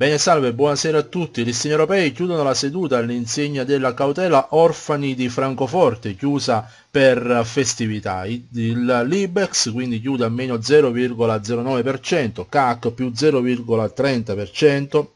Bene, salve, buonasera a tutti. I listini europei chiudono la seduta all'insegna della cautela Orfani di Francoforte, chiusa per festività. Il Libex quindi chiude a meno 0,09%, CAC più 0,30%,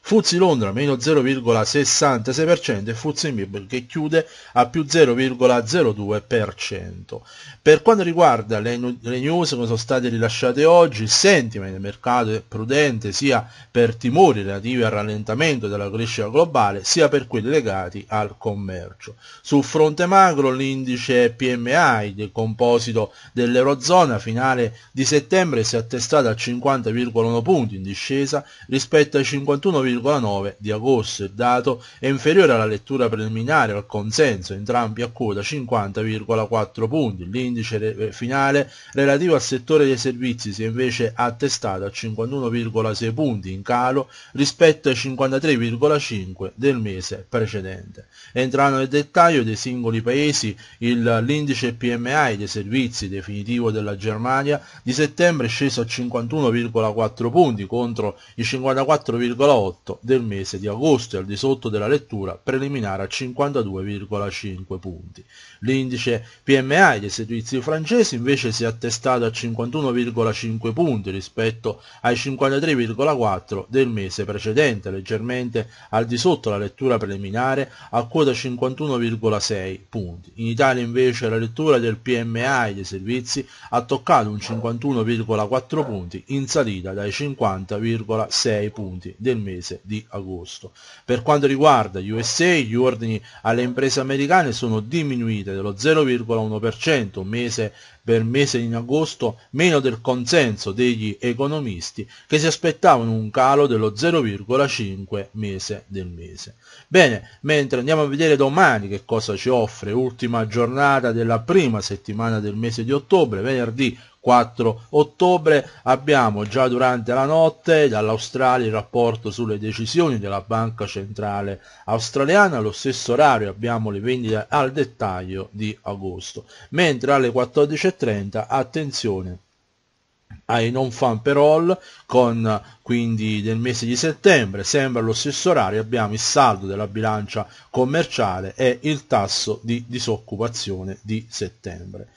Fuzzi Londra meno 0,66% e Fuzzi Mib che chiude a più 0,02%. Per quanto riguarda le, le news come sono state rilasciate oggi, il sentiment del mercato è prudente sia per timori relativi al rallentamento della crescita globale sia per quelli legati al commercio. Sul fronte macro l'indice PMI del composito dell'Eurozona finale di settembre si è attestato a 50,1 punti in discesa rispetto ai 51,1 9,9 di agosto il dato è inferiore alla lettura preliminare al consenso, entrambi a quota 50,4 punti. L'indice eh, finale relativo al settore dei servizi si è invece attestato a 51,6 punti in calo rispetto ai 53,5 del mese precedente. Entrando nel dettaglio dei singoli paesi, l'indice PMI dei servizi definitivo della Germania di settembre è sceso a 51,4 punti contro i 54,8 netto del mese di agosto e al di sotto della lettura preliminare a 52,5 punti. L'indice PMI dei servizi francesi invece si è attestato a 51,5 punti rispetto ai 53,4 del mese precedente, leggermente al di sotto la lettura preliminare a quota 51,6 punti. In Italia invece la lettura del PMI dei servizi ha toccato un 51,4 punti in salita dai 50,6 punti del mese di agosto. Per quanto riguarda gli USA, gli ordini alle imprese americane sono diminuite dello 0,1% mese per mese in agosto, meno del consenso degli economisti che si aspettavano un calo dello 0,5 mese del mese. Bene, mentre andiamo a vedere domani che cosa ci offre, ultima giornata della prima settimana del mese di ottobre, venerdì 4 ottobre. Abbiamo già durante la notte dall'Australia il rapporto sulle decisioni della Banca Centrale Australiana, allo stesso orario abbiamo le vendite al dettaglio di agosto, mentre alle 14.30 attenzione ai non fan per all con quindi del mese di settembre sempre allo stesso orario abbiamo il saldo della bilancia commerciale e il tasso di disoccupazione di settembre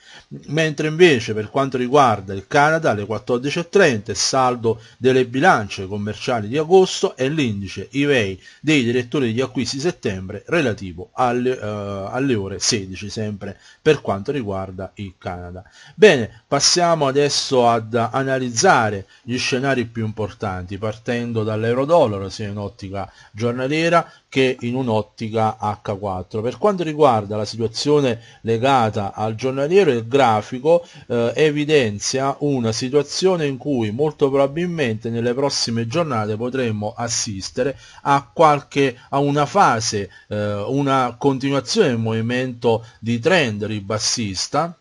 mentre invece per quanto riguarda il Canada alle 14.30 il saldo delle bilance commerciali di agosto e l'indice IVEI dei direttori di acquisti settembre relativo alle, uh, alle ore 16 sempre per quanto riguarda il Canada bene passiamo adesso ad analizzare gli scenari più importanti partendo dall'euro-dollaro sia in ottica giornaliera che in un'ottica H4. Per quanto riguarda la situazione legata al giornaliero, il grafico eh, evidenzia una situazione in cui molto probabilmente nelle prossime giornate potremmo assistere a, qualche, a una fase, eh, una continuazione del movimento di trend ribassista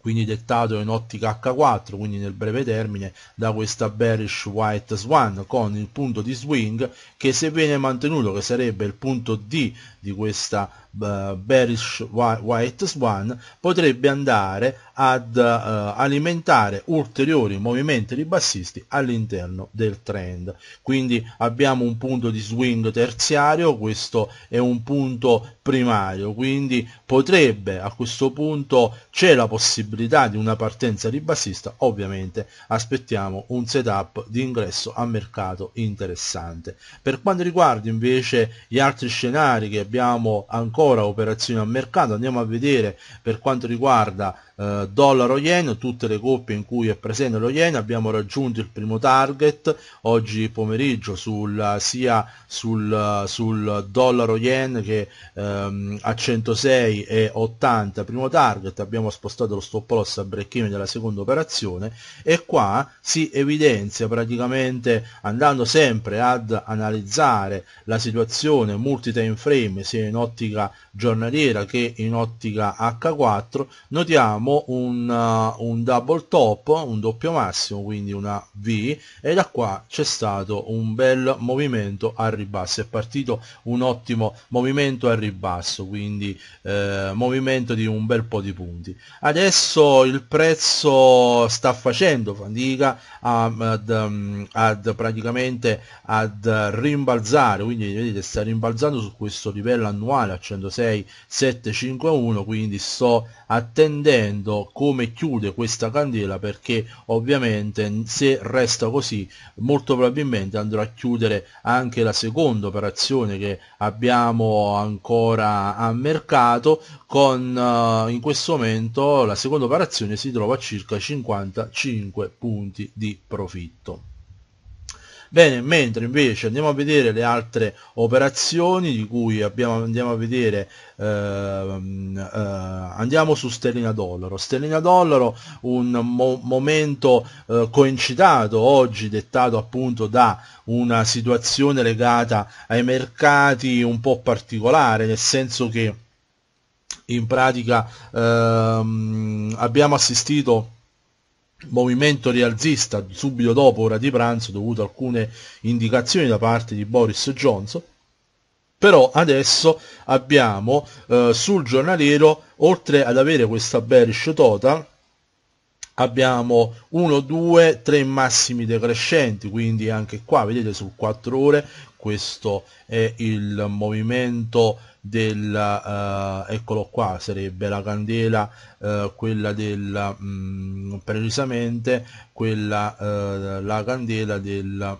quindi dettato in ottica H4, quindi nel breve termine, da questa bearish white swan con il punto di swing che se viene mantenuto, che sarebbe il punto D di questa eh, bearish white swan, potrebbe andare ad eh, alimentare ulteriori movimenti ribassisti all'interno del trend. Quindi abbiamo un punto di swing terziario, questo è un punto primario, quindi potrebbe a questo punto c'è la possibilità possibilità di una partenza ribassista ovviamente aspettiamo un setup di ingresso a mercato interessante per quanto riguarda invece gli altri scenari che abbiamo ancora operazioni a mercato andiamo a vedere per quanto riguarda eh, dollaro yen tutte le coppie in cui è presente lo yen abbiamo raggiunto il primo target oggi pomeriggio sul, sia sul, sul dollaro yen che ehm, a 106 e 80 primo target abbiamo spostato lo stop Scoppolossa Brecchino della seconda operazione e qua si evidenzia praticamente andando sempre ad analizzare la situazione multi-time frame sia in ottica giornaliera che in ottica H4 notiamo un, uh, un double top, un doppio massimo quindi una V e da qua c'è stato un bel movimento al ribasso, è partito un ottimo movimento al ribasso quindi eh, movimento di un bel po' di punti adesso adesso il prezzo sta facendo fatica ad, ad, um, ad praticamente ad rimbalzare quindi vedete sta rimbalzando su questo livello annuale a 106 751, quindi sto attendendo come chiude questa candela perché ovviamente se resta così molto probabilmente andrà a chiudere anche la seconda operazione che abbiamo ancora a mercato con uh, in questo momento la seconda l'operazione si trova a circa 55 punti di profitto. Bene, mentre invece andiamo a vedere le altre operazioni di cui abbiamo, andiamo a vedere, ehm, eh, andiamo su Stellina dollaro. Stellina dollaro un mo momento eh, coincidato oggi dettato appunto da una situazione legata ai mercati un po' particolare, nel senso che in pratica ehm, abbiamo assistito movimento rialzista subito dopo ora di pranzo dovuto a alcune indicazioni da parte di Boris Johnson però adesso abbiamo eh, sul giornaliero oltre ad avere questa bearish total abbiamo 1, 2, 3 massimi decrescenti quindi anche qua vedete sul 4 ore questo è il movimento del eh, eccolo qua sarebbe la candela eh, quella del mh, mm, precisamente quella eh, la candela del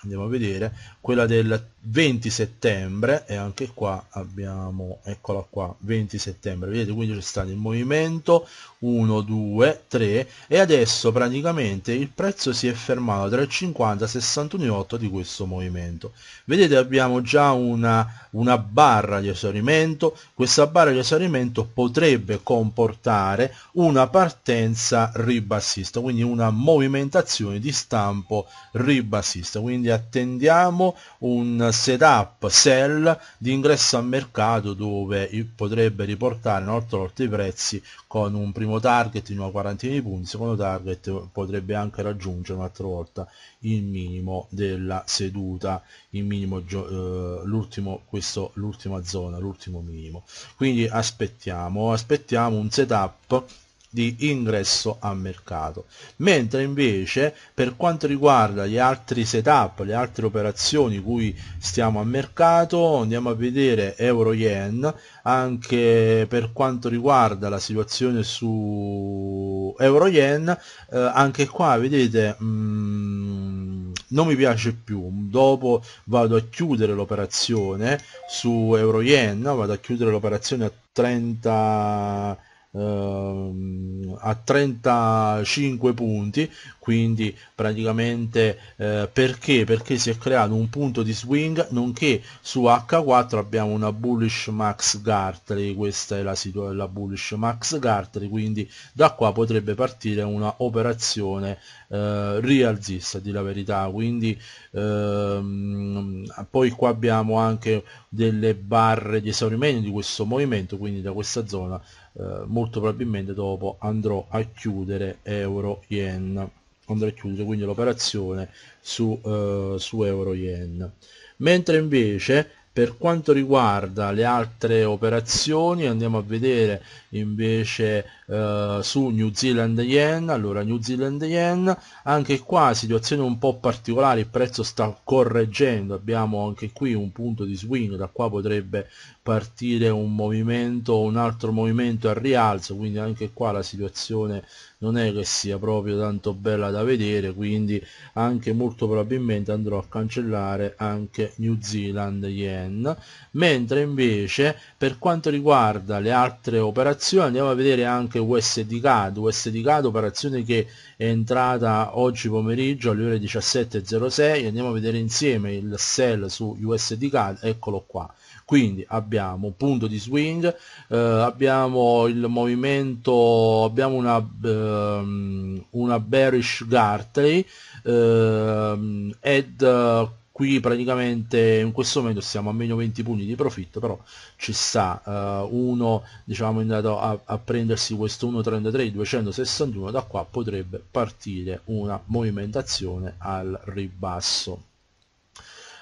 andiamo a vedere quella del 20 settembre e anche qua abbiamo eccola qua 20 settembre vedete quindi c'è stato il movimento 1 2 3 e adesso praticamente il prezzo si è fermato tra il 50 e 61,8 di questo movimento vedete abbiamo già una, una barra di esaurimento questa barra di esaurimento potrebbe comportare una partenza ribassista quindi una movimentazione di stampo ribassista quindi attendiamo un setup sell di ingresso al mercato dove potrebbe riportare una volta volta i prezzi con un primo target di una quarantina di punti, secondo target potrebbe anche raggiungere un'altra volta il minimo della seduta, il minimo eh, l'ultimo questo l'ultima zona, l'ultimo minimo. Quindi aspettiamo, aspettiamo un setup di ingresso a mercato mentre invece per quanto riguarda gli altri setup le altre operazioni cui stiamo a mercato andiamo a vedere euro yen anche per quanto riguarda la situazione su euro yen eh, anche qua vedete mh, mm, non mi piace più dopo vado a chiudere l'operazione su euro yen vado a chiudere l'operazione a 30 Ehm, a 35 punti quindi praticamente eh, perché? perché si è creato un punto di swing nonché su H4 abbiamo una bullish max gartley questa è la, situazione la bullish max gartley quindi da qua potrebbe partire una operazione eh, rialzista di la verità quindi ehm, poi qua abbiamo anche delle barre di esaurimento di questo movimento quindi da questa zona eh, molto probabilmente dopo andrò a chiudere euro yen andrò a chiudere quindi l'operazione su, eh, su euro yen mentre invece per quanto riguarda le altre operazioni andiamo a vedere invece eh, su New Zealand Yen, allora New Zealand Yen, anche qua situazione un po' particolare, il prezzo sta correggendo, abbiamo anche qui un punto di swing, da qua potrebbe partire un movimento, un altro movimento al rialzo, quindi anche qua la situazione non è che sia proprio tanto bella da vedere, quindi anche molto probabilmente andrò a cancellare anche New Zealand Yen, mentre invece per quanto riguarda le altre operazioni andiamo a vedere anche anche USD USDCAD operazione che è entrata oggi pomeriggio alle ore 17.06 andiamo a vedere insieme il sell su USD USDCAD, eccolo qua quindi abbiamo un punto di swing eh, abbiamo il movimento abbiamo una, ehm, una bearish Gartley ehm, ed eh, qui praticamente in questo momento siamo a meno 20 punti di profitto però ci sta uh, uno diciamo è andato a, a prendersi questo 1.33 261 da qua potrebbe partire una movimentazione al ribasso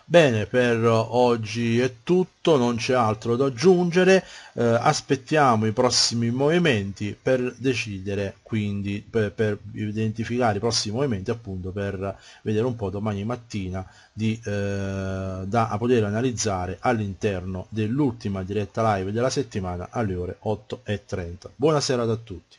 Bene, per oggi è tutto, non c'è altro da aggiungere, eh, aspettiamo i prossimi movimenti per decidere, quindi per, per, identificare i prossimi movimenti appunto per vedere un po' domani mattina di, eh, da poter analizzare all'interno dell'ultima diretta live della settimana alle ore 8.30. Buonasera a tutti.